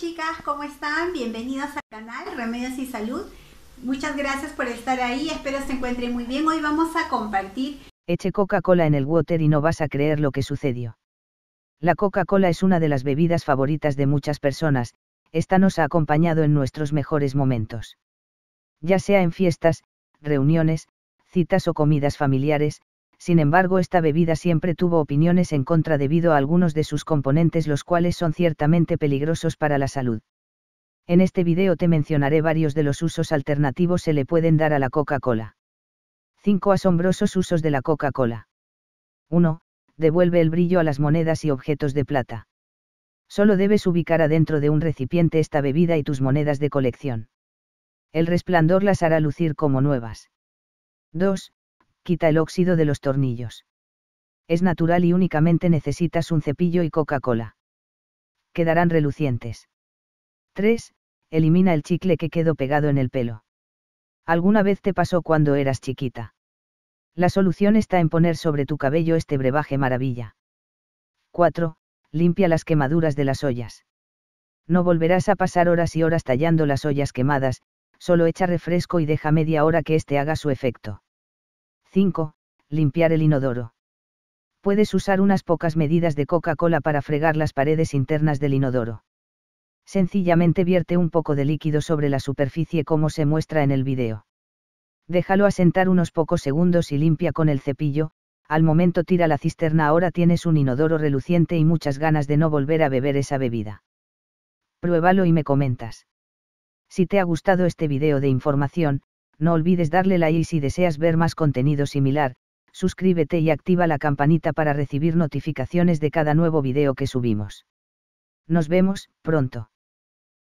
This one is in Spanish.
chicas, ¿cómo están? Bienvenidos al canal Remedios y Salud. Muchas gracias por estar ahí, espero se encuentren muy bien. Hoy vamos a compartir... Eche Coca-Cola en el water y no vas a creer lo que sucedió. La Coca-Cola es una de las bebidas favoritas de muchas personas, esta nos ha acompañado en nuestros mejores momentos. Ya sea en fiestas, reuniones, citas o comidas familiares, sin embargo esta bebida siempre tuvo opiniones en contra debido a algunos de sus componentes los cuales son ciertamente peligrosos para la salud. En este video te mencionaré varios de los usos alternativos se le pueden dar a la Coca-Cola. 5 asombrosos usos de la Coca-Cola. 1. Devuelve el brillo a las monedas y objetos de plata. Solo debes ubicar adentro de un recipiente esta bebida y tus monedas de colección. El resplandor las hará lucir como nuevas. 2 quita el óxido de los tornillos. Es natural y únicamente necesitas un cepillo y Coca-Cola. Quedarán relucientes. 3. Elimina el chicle que quedó pegado en el pelo. ¿Alguna vez te pasó cuando eras chiquita? La solución está en poner sobre tu cabello este brebaje maravilla. 4. Limpia las quemaduras de las ollas. No volverás a pasar horas y horas tallando las ollas quemadas, solo echa refresco y deja media hora que éste haga su efecto. 5. Limpiar el inodoro. Puedes usar unas pocas medidas de Coca-Cola para fregar las paredes internas del inodoro. Sencillamente vierte un poco de líquido sobre la superficie como se muestra en el video. Déjalo asentar unos pocos segundos y limpia con el cepillo, al momento tira la cisterna ahora tienes un inodoro reluciente y muchas ganas de no volver a beber esa bebida. Pruébalo y me comentas. Si te ha gustado este video de información, no olvides darle like y si deseas ver más contenido similar, suscríbete y activa la campanita para recibir notificaciones de cada nuevo video que subimos. Nos vemos, pronto.